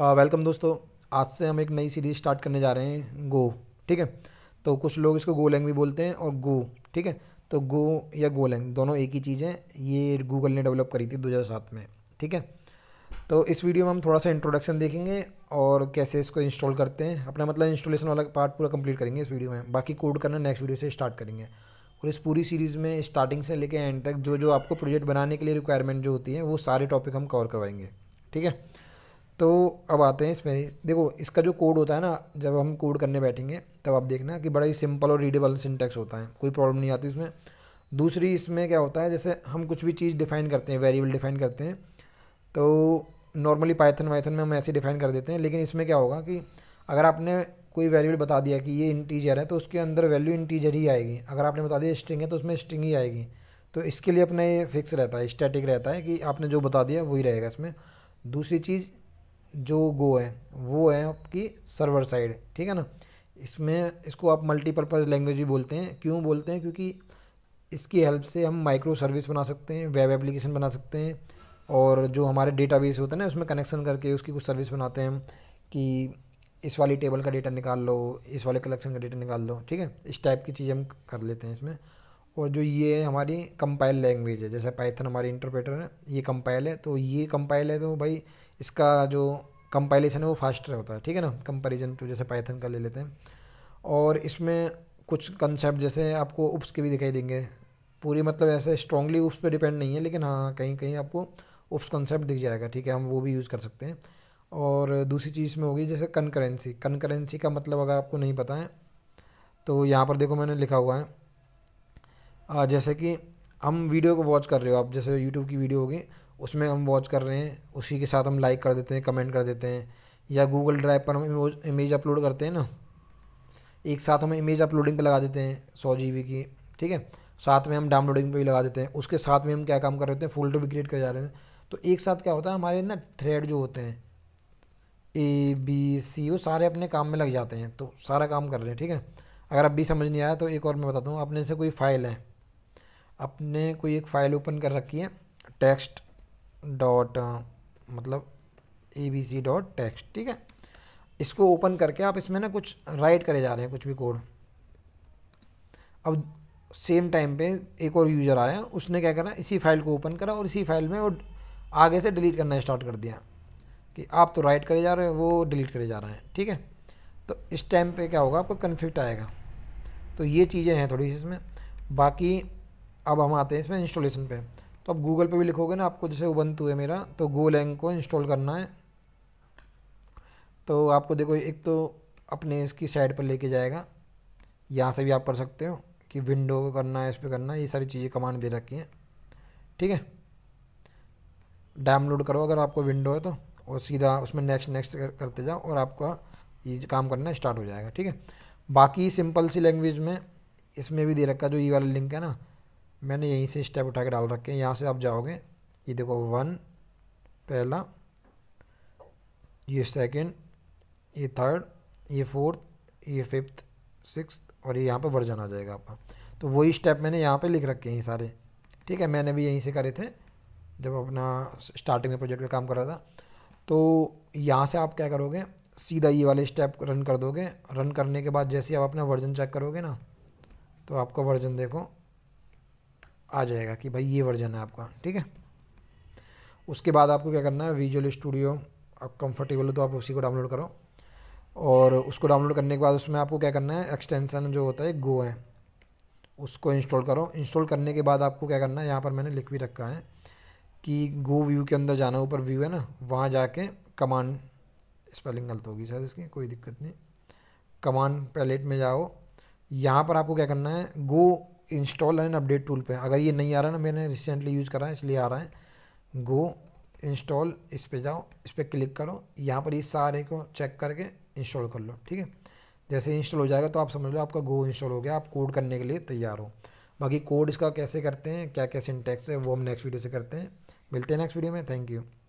welcome uh, दोस्तों आज से हम एक नई सीरीज स्टार्ट करने जा रहे हैं गो ठीक है तो कुछ लोग इसको गोलैंग भी बोलते हैं और गो ठीक है तो गो या गोलैंग दोनों एक ही चीज़ है ये गूगल ने डेवलप करी थी 2007 में ठीक है तो इस वीडियो में हम थोड़ा सा इंट्रोडक्शन देखेंगे और कैसे इसको इंस्टॉल करते हैं अपना मतलब इंस्टॉलेशन वाला पार्ट पूरा कंप्लीट करेंगे इस वीडियो में बाकी कोड करना नेक्स्ट वीडियो से स्टार्ट करेंगे और इस पूरी सीरीज़ में स्टार्टिंग से लेकर एंड तक जो जो आपको प्रोजेक्ट बनाने के लिए रिक्वायरमेंट जो होती है वो सारे टॉपिक हम कवर करवाएंगे ठीक है तो अब आते हैं इसमें देखो इसका जो कोड होता है ना जब हम कोड करने बैठेंगे तब आप देखना कि बड़ा ही सिंपल और रीडेबल सिंटेक्स होता है कोई प्रॉब्लम नहीं आती इसमें दूसरी इसमें क्या होता है जैसे हम कुछ भी चीज़ डिफाइन करते हैं वेरिएबल डिफाइन करते हैं तो नॉर्मली पाइथन वाइथन में हम ऐसे डिफाइन कर देते हैं लेकिन इसमें क्या होगा कि अगर आपने कोई वेरिएबल बता दिया कि ये इंटीजर है तो उसके अंदर वैल्यू इंटीजर ही आएगी अगर आपने बता दिया स्ट्रिंग है तो उसमें स्ट्रिंग ही आएगी तो इसके लिए अपना ये फिक्स रहता है स्टैटिक रहता है कि आपने जो बता दिया वही रहेगा इसमें दूसरी चीज़ जो गो है वो है आपकी सर्वर साइड ठीक है ना इसमें इसको आप मल्टीपर्पज़ लैंग्वेज भी बोलते हैं क्यों बोलते हैं क्योंकि इसकी हेल्प से हम माइक्रो सर्विस बना सकते हैं वेब एप्लीकेशन बना सकते हैं और जो हमारे डेटा होते हैं ना उसमें कनेक्शन करके उसकी कुछ सर्विस बनाते हैं कि इस वाली टेबल का डेटा निकाल लो इस वाले कलेक्शन का डेटा निकाल लो ठीक है इस टाइप की चीज़ हम कर लेते हैं इसमें और जो ये है हमारी कंपाइल लैंग्वेज है जैसे पाइथन हमारी इंटरप्रेटर है ये कंपाइल है तो ये कंपाइल है तो भाई इसका जो कंपाइलेशन है वो फास्टर होता है ठीक है ना कंपेरिजन टू जैसे पाइथन का ले लेते हैं और इसमें कुछ कंसेप्ट जैसे आपको उप्स के भी दिखाई देंगे पूरी मतलब ऐसे स्ट्रॉन्गली उप्स पे डिपेंड नहीं है लेकिन हाँ कहीं कहीं आपको उप्स कंसेप्ट दिख जाएगा ठीक है हम वो भी यूज़ कर सकते हैं और दूसरी चीज़ में होगी जैसे कनकरेंसी कनकरेंसी का मतलब अगर आपको नहीं पता है तो यहाँ पर देखो मैंने लिखा हुआ है जैसे कि हम वीडियो को वॉच कर रहे हो आप जैसे यूट्यूब की वीडियो होगी उसमें हम वॉच कर रहे हैं उसी के साथ हम लाइक कर देते हैं कमेंट कर देते हैं या गूगल ड्राइव पर हम इमेज अपलोड करते हैं ना एक साथ हम इमेज अपलोडिंग पे लगा देते हैं सौ जी की ठीक है साथ में हम डाउनलोडिंग पे भी लगा देते हैं उसके साथ में हम क्या काम कर रहे होते हैं फोल्डर भी क्रिएट कर जा रहे हैं तो एक साथ क्या होता है हमारे ना थ्रेड जो होते हैं ए बी सी वो सारे अपने काम में लग जाते हैं तो सारा काम कर रहे हैं ठीक है अगर अब भी समझ नहीं आया तो एक और मैं बताता हूँ अपने से कोई फ़ाइल है अपने कोई एक फ़ाइल ओपन कर रखी है टेक्स्ट डॉट uh, मतलब A B C dot text ठीक है इसको ओपन करके आप इसमें ना कुछ राइट करे जा रहे हैं कुछ भी कोड अब सेम टाइम पे एक और यूज़र आया उसने क्या करा इसी फाइल को ओपन करा और इसी फाइल में वो आगे से डिलीट करना स्टार्ट कर दिया कि आप तो राइट करे जा रहे हैं वो डिलीट करे जा रहे हैं ठीक है तो इस टाइम पे क्या होगा आपको कन्फ्लिक्ट आएगा तो ये चीज़ें हैं थोड़ी सी इसमें बाकी अब हम आते हैं इसमें इंस्टॉलेशन पर तो आप गूगल पे भी लिखोगे ना आपको जैसे उबंतु है मेरा तो गोलैंग को इंस्टॉल करना है तो आपको देखो एक तो अपने इसकी साइड पर लेके जाएगा यहाँ से भी आप कर सकते हो कि विंडो को करना है इस पर करना है ये सारी चीज़ें कमांड दे रखी हैं ठीक है डाउनलोड करो अगर आपको विंडो है तो और सीधा उसमें नेक्स्ट नेक्स्ट करते जाओ और आपका ये काम करना स्टार्ट हो जाएगा ठीक है बाकी सिंपल सी लैंग्वेज में इसमें भी दे रखा जो ये वाला लिंक है ना मैंने यहीं से स्टेप उठा के डाल रखे हैं यहाँ से आप जाओगे ये देखो वन पहला ये सेकंड ये थर्ड ये फोर्थ ये फिफ्थ सिक्स और ये यहाँ पे वर्जन आ जाएगा आपका तो वही स्टेप मैंने यहाँ पे लिख रखे हैं सारे ठीक है मैंने भी यहीं से करे थे जब अपना स्टार्टिंग में प्रोजेक्ट में काम कर रहा था तो यहाँ से आप क्या करोगे सीधा ये वाले स्टेप रन कर दोगे रन करने के बाद जैसे आप अपना वर्जन चेक करोगे ना तो आपका वर्जन देखो आ जाएगा कि भाई ये वर्जन है आपका ठीक है उसके बाद आपको क्या करना है विजुअल स्टूडियो आप कंफर्टेबल हो तो आप उसी को डाउनलोड करो और उसको डाउनलोड करने के बाद उसमें आपको क्या करना है एक्सटेंसन जो होता है गो है उसको इंस्टॉल करो इंस्टॉल करने के बाद आपको क्या करना है यहाँ पर मैंने लिख भी रखा है कि गो व्यू के अंदर जाना ऊपर व्यू है ना वहाँ जाके कमांड स्पेलिंग गलत होगी शायद इसकी कोई दिक्कत नहीं कमांड पैलेट में जाओ यहाँ पर आपको क्या करना है go install and update tool पे अगर ये नहीं आ रहा ना मैंने रिसेंटली यूज़ करा है इसलिए आ रहा है गो इंस्टॉल इस पर जाओ इस पर क्लिक करो यहाँ पर ये सारे को चेक करके इंस्टॉल कर लो ठीक है जैसे इंस्टॉल हो जाएगा तो आप समझ लो आपका गो इंस्टॉल हो गया आप कोड करने के लिए तैयार हो बाकी कोड इसका कैसे करते हैं क्या क्या सिंटेक्स है वो हम नेक्स्ट वीडियो से करते हैं मिलते हैं नेक्स्ट वीडियो में थैंक यू